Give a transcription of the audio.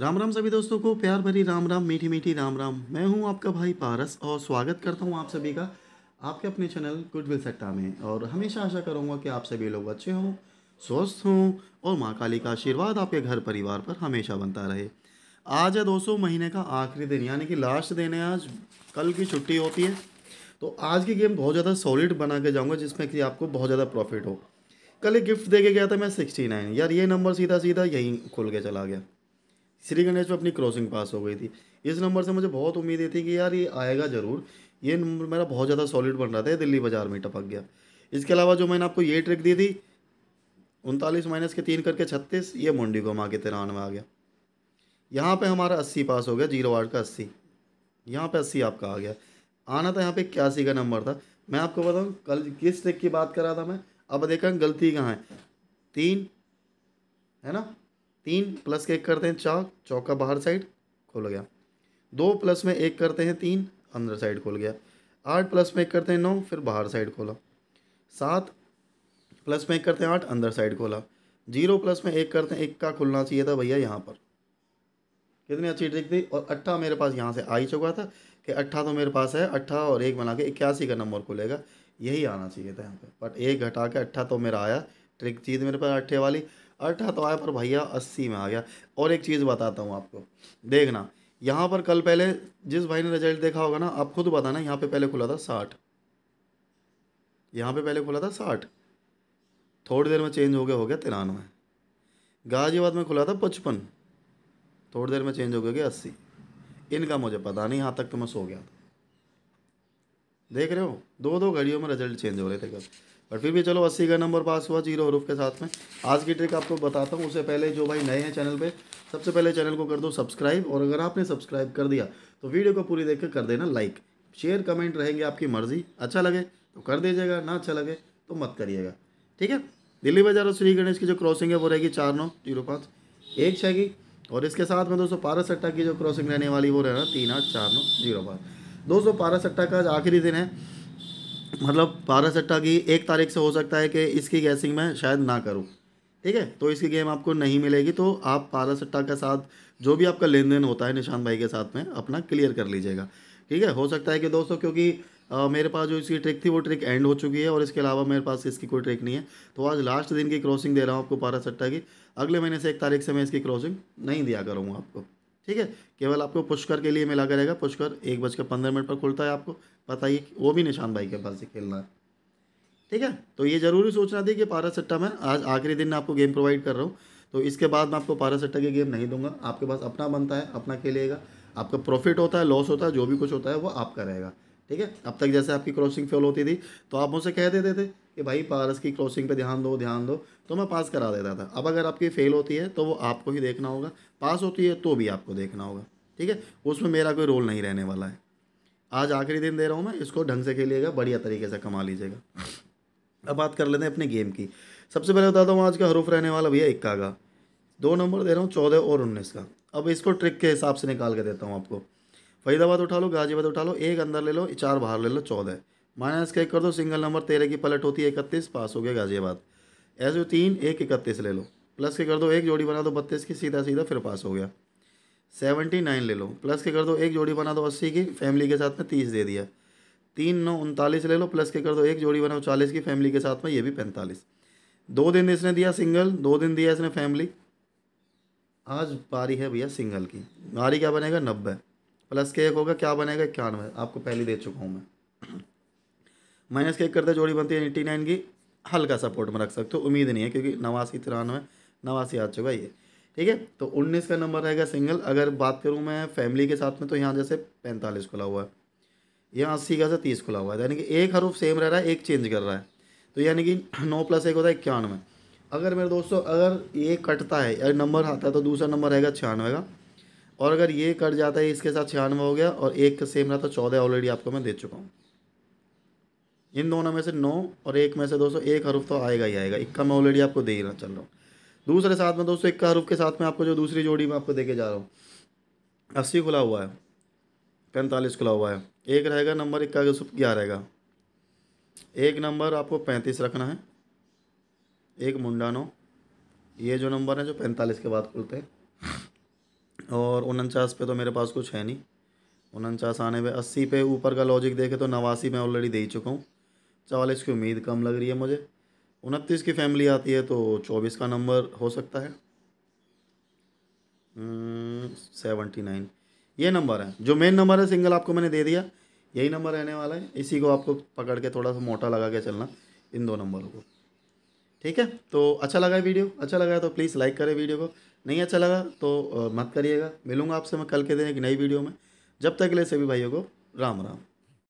राम राम सभी दोस्तों को प्यार भरी राम राम मीठी मीठी राम राम मैं हूं आपका भाई पारस और स्वागत करता हूं आप सभी का आपके अपने चैनल गुडविल सट्टा में और हमेशा आशा करूंगा कि आप सभी लोग अच्छे हों स्वस्थ हों और माँ काली का आशीर्वाद आपके घर परिवार पर हमेशा बनता रहे आज है दोस्तों महीने का आखिरी दिन यानी कि लास्ट दिन है आज कल की छुट्टी होती है तो आज की गेम बहुत ज़्यादा सॉलिड बना के जाऊँगा जिसमें कि आपको बहुत ज़्यादा प्रॉफिट हो कल एक गिफ्ट दे के गया था मैं सिक्सटी नाइन यार ये नंबर सीधा सीधा यहीं खुल के चला गया श्री गणेश में अपनी क्रॉसिंग पास हो गई थी इस नंबर से मुझे बहुत उम्मीदें थी कि यार ये आएगा ज़रूर ये नंबर मेरा बहुत ज़्यादा सॉलिड बन रहा था दिल्ली बाजार में टपक गया इसके अलावा जो मैंने आपको ये ट्रिक दी थी उनतालीस माइनस के तीन करके छत्तीस ये मुंडी को हम आके तिरानवे आ गया यहाँ पे हमारा अस्सी पास हो गया जीरो आठ का अस्सी यहाँ पे अस्सी आपका आ गया आना था यहाँ पे इक्यासी का नंबर था मैं आपको बताऊँ कल किस ट्रिक की बात कर रहा था मैं अब देखा गलती कहाँ है तीन है ना तीन प्लस एक करते हैं चार चौका बाहर साइड खोल गया दो प्लस में एक करते हैं तीन अंदर साइड खोल गया आठ प्लस में एक करते हैं नौ फिर बाहर साइड खोला सात प्लस में एक करते हैं आठ अंदर साइड खोला जीरो प्लस में एक करते हैं एक का खुलना चाहिए था भैया यहाँ पर कितनी अच्छी ट्रिक थी और अट्ठा मेरे पास यहाँ से आ ही चुका था कि अट्ठा तो मेरे पास है अट्ठा और एक बना के इक्यासी का नंबर खुलेगा यही आना चाहिए था यहाँ पर बट एक घटा के अट्ठा तो मेरा आया ट्रिक चीज़ मेरे पास अट्ठे वाली अठा तो आया पर भैया अस्सी में आ गया और एक चीज़ बताता हूँ आपको देखना यहाँ पर कल पहले जिस भाई ने रिजल्ट देखा होगा ना आप खुद बताना यहाँ पे पहले खुला था साठ यहाँ पे पहले खुला था साठ थोड़ी देर में चेंज हो गया हो गया तिरानवे गाजियाबाद में खुला था पचपन थोड़ी देर में चेंज हो गया गया अस्सी इनका मुझे पता नहीं यहाँ तक तो मैं सो गया था देख रहे हो दो दो घड़ियों में रिजल्ट चेंज हो रहे थे कल बट फिर भी चलो अस्सी का नंबर पास हुआ जीरो हरूफ के साथ में आज की ट्रिक आपको बताता हूँ उससे पहले जो भाई नए हैं चैनल पर सबसे पहले चैनल को कर दो सब्सक्राइब और अगर आपने सब्सक्राइब कर दिया तो वीडियो को पूरी देख कर, कर देना लाइक शेयर कमेंट रहेंगे आपकी मर्जी अच्छा लगे तो कर दीजिएगा ना अच्छा लगे तो मत करिएगा ठीक है दिल्ली बाजार और श्री गणेश की जो क्रॉसिंग है वो रहेगी चार नौ जीरो पाँच एक छः की और इसके साथ में दोस्तों पारा सट्टा की जो क्रॉसिंग रहने वाली वो रहना तीन आठ चार नौ जीरो पाँच दोस्तों पारा सट्टा का आज आखिरी दिन है मतलब बारह सट्टा की एक तारीख से हो सकता है कि इसकी गैसिंग मैं शायद ना करूँ ठीक है तो इसकी गेम आपको नहीं मिलेगी तो आप पारा सट्टा के साथ जो भी आपका लेन देन होता है निशान भाई के साथ में अपना क्लियर कर लीजिएगा ठीक है हो सकता है कि दोस्तों क्योंकि आ, मेरे पास जो इसकी ट्रिक थी वो ट्रिक एंड हो चुकी है और इसके अलावा मेरे पास इसकी कोई ट्रिक नहीं है तो आज लास्ट दिन की क्रॉसिंग दे रहा हूँ आपको पारा सट्टा की अगले महीने से एक तारीख से मैं इसकी क्रॉसिंग नहीं दिया करूँगा आपको ठीक है केवल आपको पुष्कर के लिए मिला करेगा पुष्कर एक बजकर पंद्रह मिनट पर खुलता है आपको बताइए वो भी निशान भाई के पास से खेलना है ठीक है तो ये ज़रूरी सोचना थी कि पारा सट्टा में आज आखिरी दिन आपको गेम प्रोवाइड कर रहा हूँ तो इसके बाद मैं आपको पारा सट्टा की गेम नहीं दूंगा आपके पास अपना बनता है अपना खेलिएगा आपका प्रॉफिट होता है लॉस होता है जो भी कुछ होता है वो आपका रहेगा ठीक है अब तक जैसे आपकी क्रॉसिंग फेल होती थी तो आप मुझसे कह देते थे कि भाई पारस की क्रॉसिंग पे ध्यान दो ध्यान दो तो मैं पास करा देता था अब अगर आपकी फेल होती है तो वो आपको ही देखना होगा पास होती है तो भी आपको देखना होगा ठीक है उसमें मेरा कोई रोल नहीं रहने वाला है आज आखिरी दिन दे रहा हूँ मैं इसको ढंग से खेलिएगा बढ़िया तरीके से कमा लीजिएगा अब बात कर लेते हैं अपने गेम की सबसे पहले बताता हूँ आज का हरूफ रहने वाला भैया इक्का का दो नंबर दे रहा हूँ चौदह और उन्नीस का अब इसको ट्रिक के हिसाब से निकाल के देता हूँ आपको फरीदाबाद उठा लो गाजियाबाद उठा लो एक अंदर ले लो चार बाहर ले लो चौदह माइनस का एक कर दो सिंगल नंबर तेरह की पलट होती है इकतीस पास हो गया गाजियाबाद ऐसे जो तीन एक इकतीस ले लो प्लस के कर दो एक जोड़ी बना दो बत्तीस की सीधा सीधा फिर पास हो गया सेवेंटी नाइन ले लो प्लस के कर दो एक जोड़ी बना दो अस्सी की फैमिली के साथ में तीस दे दिया तीन नौ उनतालीस ले लो प्लस के कर दो एक जोड़ी बनाओ चालीस की फैमिली के साथ में ये भी पैंतालीस दो दिन इसने दिया सिंगल दो दिन दिया इसने फैमिली आज पारी है भैया सिंगल की बारी क्या बनेगा नब्बे प्लस के एक होगा क्या बनेगा इक्यानवे आपको पहले दे चुका हूँ मैं माइनस के एक करते जोड़ी बनती है एट्टी नाइन की हल्का सपोर्ट में रख सकते हो उम्मीद नहीं है क्योंकि नवासी तिरानवे नवासी आ चुका ये ठीक है तो उन्नीस का नंबर रहेगा सिंगल अगर बात करूँ मैं फैमिली के साथ में तो यहाँ जैसे पैंतालीस खुला हुआ है यहाँ अस्सी का से तीस खुला हुआ है यानी कि एक हरूफ सेम रह रहा है एक चेंज कर रहा है तो यानी कि नौ प्लस एक होता है इक्यानवे अगर मेरे दोस्तों अगर ये कटता है अगर नंबर आता है तो दूसरा नंबर रहेगा छियानवे का और अगर ये कट जाता है इसके साथ छियानवे हो गया और एक का सेम रहा तो चौदह ऑलरेडी आपको मैं दे चुका हूँ इन दोनों में से नौ और एक में से दोस्तों एक हरूफ तो आएगा ही आएगा इक्का मैं ऑलरेडी आपको दे ही चल रहा हूँ दूसरे साथ में दोस्तों इक्का हरूफ के साथ में आपको जो दूसरी जोड़ी में आपको देके जा रहा हूँ अस्सी खुला हुआ है पैंतालीस खुला हुआ है एक रहेगा नंबर इक्का के सुप ग्यारह रहेगा एक नंबर आपको पैंतीस रखना है एक मुंडा नौ ये जो नंबर है जो पैंतालीस के बाद खुलते हैं और उनचास पे तो मेरे पास कुछ है नहीं उनचास आने पे अस्सी पे ऊपर का लॉजिक देखे तो नवासी मैं ऑलरेडी दे ही चुका हूँ चवालीस की उम्मीद कम लग रही है मुझे उनतीस की फैमिली आती है तो चौबीस का नंबर हो सकता है सेवेंटी हम्म, नाइन ये नंबर है जो मेन नंबर है सिंगल आपको मैंने दे दिया यही नंबर रहने वाला है इसी को आपको पकड़ के थोड़ा सा मोटा लगा के चलना इन दो नंबरों को ठीक है तो अच्छा लगा है वीडियो अच्छा लगा है तो प्लीज़ लाइक करें वीडियो को नहीं अच्छा लगा तो मत करिएगा मिलूंगा आपसे मैं कल के दिन एक नई वीडियो में जब तक ले सभी भाइयों को राम राम